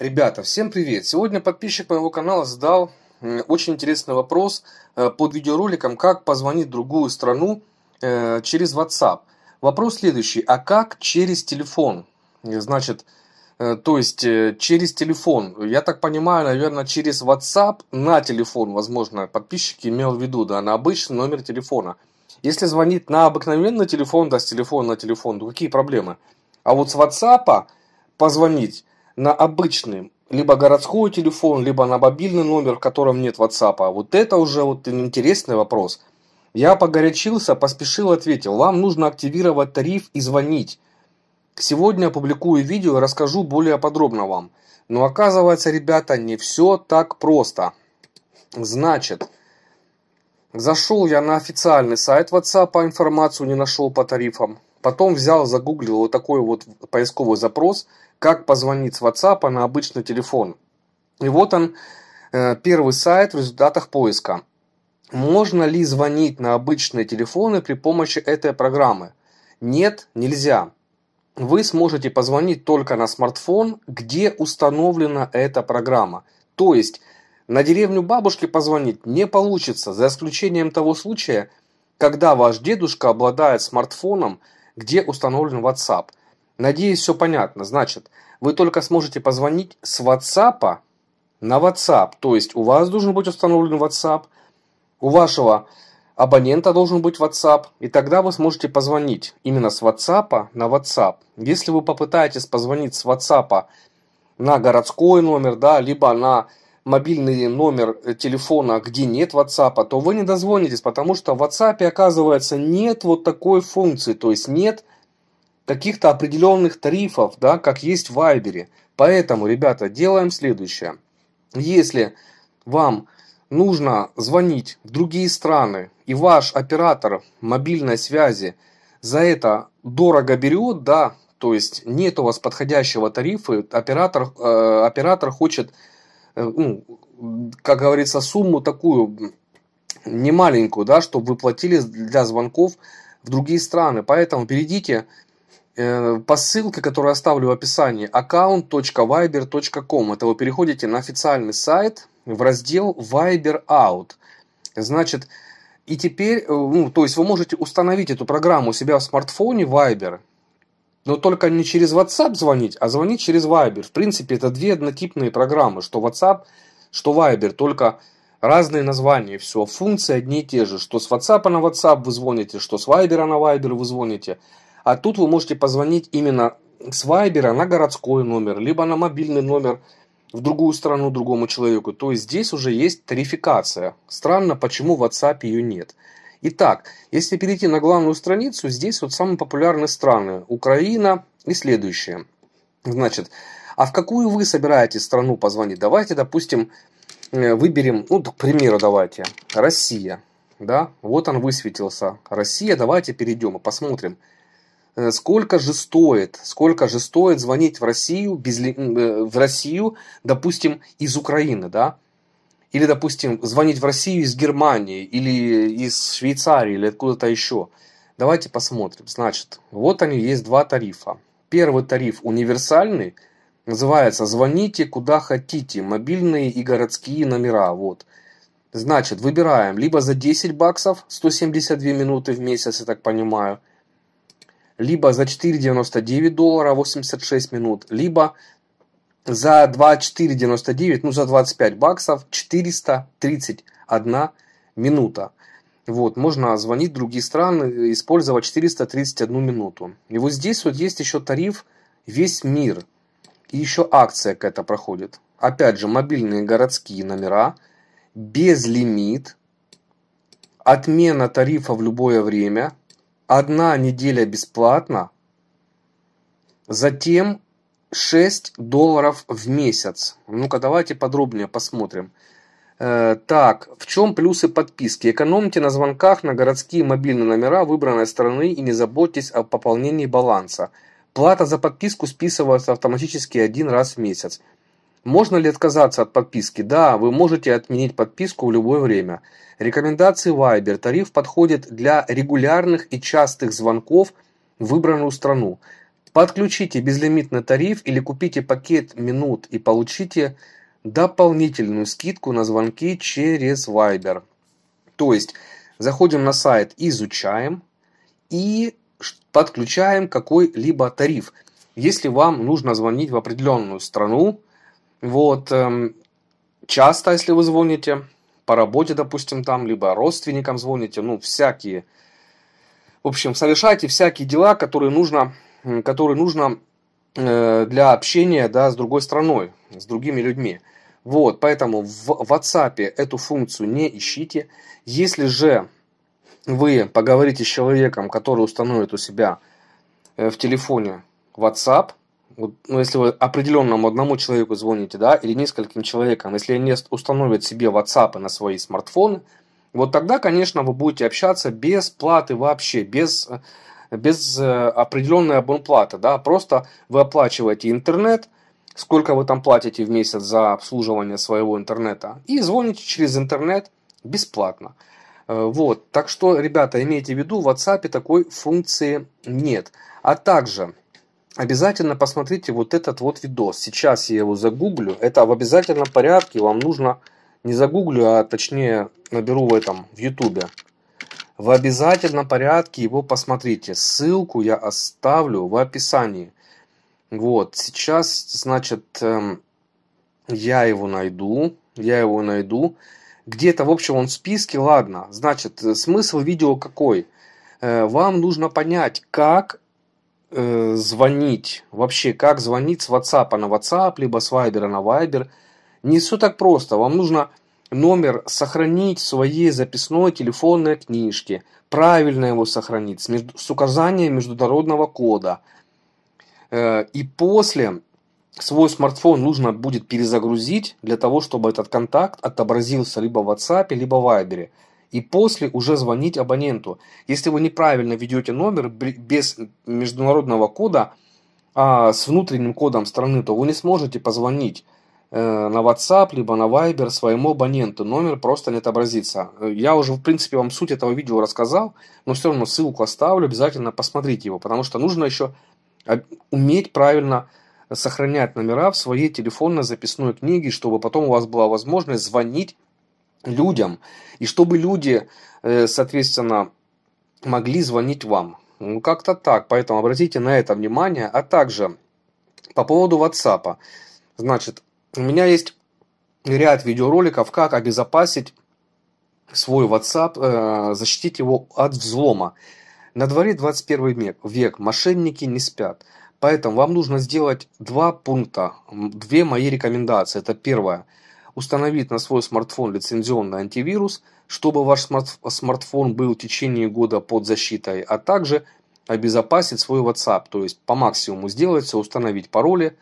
Ребята, всем привет! Сегодня подписчик моего канала задал очень интересный вопрос э, под видеороликом «Как позвонить другую страну э, через WhatsApp». Вопрос следующий. А как через телефон? Значит, э, то есть через телефон. Я так понимаю, наверное, через WhatsApp на телефон, возможно, подписчик имел в виду, да, на обычный номер телефона. Если звонить на обыкновенный телефон, да, с телефона на телефон, то какие проблемы? А вот с WhatsApp позвонить на обычный либо городской телефон, либо на мобильный номер, в котором нет WhatsApp. А вот это уже вот интересный вопрос. Я погорячился, поспешил, ответил, вам нужно активировать тариф и звонить. Сегодня опубликую видео и расскажу более подробно вам. Но оказывается, ребята, не все так просто. Значит, зашел я на официальный сайт WhatsApp, а информацию не нашел по тарифам. Потом взял, загуглил вот такой вот поисковый запрос, как позвонить с WhatsApp на обычный телефон. И вот он, э, первый сайт в результатах поиска. Можно ли звонить на обычные телефоны при помощи этой программы? Нет, нельзя. Вы сможете позвонить только на смартфон, где установлена эта программа. То есть на деревню бабушки позвонить не получится, за исключением того случая, когда ваш дедушка обладает смартфоном, где установлен WhatsApp. Надеюсь, все понятно. Значит, вы только сможете позвонить с WhatsApp на WhatsApp. То есть у вас должен быть установлен WhatsApp, у вашего абонента должен быть WhatsApp, и тогда вы сможете позвонить именно с WhatsApp на WhatsApp. Если вы попытаетесь позвонить с WhatsApp на городской номер, да, либо на мобильный номер э, телефона, где нет WhatsApp, то вы не дозвонитесь, потому что в WhatsApp, оказывается, нет вот такой функции, то есть нет каких-то определенных тарифов, да, как есть в Viber. Поэтому, ребята, делаем следующее. Если вам нужно звонить в другие страны, и ваш оператор мобильной связи за это дорого берет, да, то есть нет у вас подходящего тарифа, оператор, э, оператор хочет Э, ну, как говорится, сумму такую немаленькую, да, чтобы вы платили для звонков в другие страны. Поэтому перейдите э, по ссылке, которую оставлю в описании, account.viber.com. Это вы переходите на официальный сайт в раздел Viber Out. Значит, и теперь, э, ну, то есть вы можете установить эту программу у себя в смартфоне Viber но только не через WhatsApp звонить, а звонить через Viber. В принципе, это две однотипные программы, что WhatsApp, что Viber, только разные названия, все, функции одни и те же, что с WhatsApp на WhatsApp вы звоните, что с Viber на Viber вы звоните. А тут вы можете позвонить именно с Viber на городской номер, либо на мобильный номер в другую страну другому человеку. То есть здесь уже есть тарификация. Странно, почему в WhatsApp ее нет. Итак, если перейти на главную страницу, здесь вот самые популярные страны. Украина и следующее. Значит, а в какую вы собираетесь страну позвонить? Давайте, допустим, э, выберем, ну, к примеру, давайте, Россия. Да, вот он высветился. Россия, давайте перейдем и посмотрим, э, сколько же стоит, сколько же стоит звонить в Россию, без, э, в Россию, допустим, из Украины, да, или, допустим, звонить в Россию из Германии, или из Швейцарии, или откуда-то еще. Давайте посмотрим. Значит, вот они, есть два тарифа. Первый тариф универсальный, называется «Звоните куда хотите», мобильные и городские номера, вот. Значит, выбираем либо за 10 баксов, 172 минуты в месяц, я так понимаю, либо за 4,99 доллара 86 минут, либо за 24,99, ну за 25 баксов 431 минута. Вот, можно звонить в другие страны, использовать 431 минуту. И вот здесь вот есть еще тариф «Весь мир». И еще акция какая-то проходит. Опять же, мобильные городские номера, без лимит, отмена тарифа в любое время, одна неделя бесплатно, затем 6 долларов в месяц. Ну-ка, давайте подробнее посмотрим. Э, так, в чем плюсы подписки? Экономьте на звонках на городские мобильные номера выбранной страны и не заботьтесь о пополнении баланса. Плата за подписку списывается автоматически один раз в месяц. Можно ли отказаться от подписки? Да, вы можете отменить подписку в любое время. Рекомендации Viber. Тариф подходит для регулярных и частых звонков в выбранную страну. Подключите безлимитный тариф или купите пакет минут и получите дополнительную скидку на звонки через Viber. То есть заходим на сайт, изучаем и подключаем какой-либо тариф. Если вам нужно звонить в определенную страну, вот, эм, часто, если вы звоните, по работе, допустим, там, либо родственникам звоните, ну, всякие. В общем, совершайте всякие дела, которые нужно который нужно э, для общения да, с другой страной, с другими людьми. Вот, поэтому в WhatsApp эту функцию не ищите. Если же вы поговорите с человеком, который установит у себя э, в телефоне WhatsApp, вот, ну, если вы определенному одному человеку звоните, да, или нескольким человекам, если они установят себе WhatsApp на свои смартфоны, вот тогда, конечно, вы будете общаться без платы вообще, без без э, определенной абонплаты, да, просто вы оплачиваете интернет, сколько вы там платите в месяц за обслуживание своего интернета, и звоните через интернет бесплатно. Э, вот, так что, ребята, имейте в виду, в WhatsApp такой функции нет. А также, обязательно посмотрите вот этот вот видос. Сейчас я его загуглю. Это в обязательном порядке. Вам нужно не загуглю, а точнее наберу в этом, в YouTube. В обязательном порядке его посмотрите. Ссылку я оставлю в описании. Вот, сейчас, значит, эм, я его найду. Я его найду. Где-то, в общем, он в списке, ладно. Значит, э, смысл видео какой? Э, вам нужно понять, как э, звонить. Вообще, как звонить с WhatsApp на WhatsApp, либо с Viber на Viber. Не все так просто. Вам нужно номер сохранить в своей записной телефонной книжке, правильно его сохранить с указанием международного кода. Э, и после свой смартфон нужно будет перезагрузить для того, чтобы этот контакт отобразился либо в WhatsApp, либо в Viber. И после уже звонить абоненту. Если вы неправильно ведете номер без международного кода, а с внутренним кодом страны, то вы не сможете позвонить. Э, на WhatsApp, либо на Viber своему абоненту. Номер просто не отобразится. Я уже, в принципе, вам суть этого видео рассказал, но все равно ссылку оставлю, обязательно посмотрите его, потому что нужно еще уметь правильно сохранять номера в своей телефонной записной книге, чтобы потом у вас была возможность звонить людям, и чтобы люди, э, соответственно, могли звонить вам. Ну, как-то так, поэтому обратите на это внимание. А также по поводу WhatsApp. Значит, у меня есть ряд видеороликов, как обезопасить свой WhatsApp, э, защитить его от взлома. На дворе 21 век, мошенники не спят. Поэтому вам нужно сделать два пункта, две мои рекомендации. Это первое. Установить на свой смартфон лицензионный антивирус, чтобы ваш смартфон был в течение года под защитой, а также обезопасить свой WhatsApp, то есть по максимуму сделать все, установить пароли,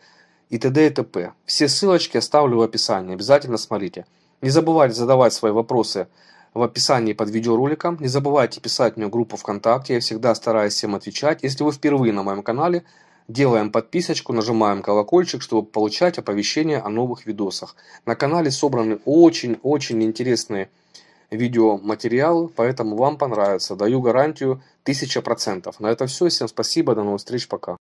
и т.д. и т.п. Все ссылочки оставлю в описании, обязательно смотрите. Не забывайте задавать свои вопросы в описании под видеороликом. Не забывайте писать мне группу ВКонтакте, я всегда стараюсь всем отвечать. Если вы впервые на моем канале, делаем подписочку, нажимаем колокольчик, чтобы получать оповещения о новых видосах. На канале собраны очень-очень интересные видеоматериалы, поэтому вам понравится. Даю гарантию 1000%. На это все. Всем спасибо, до новых встреч, пока.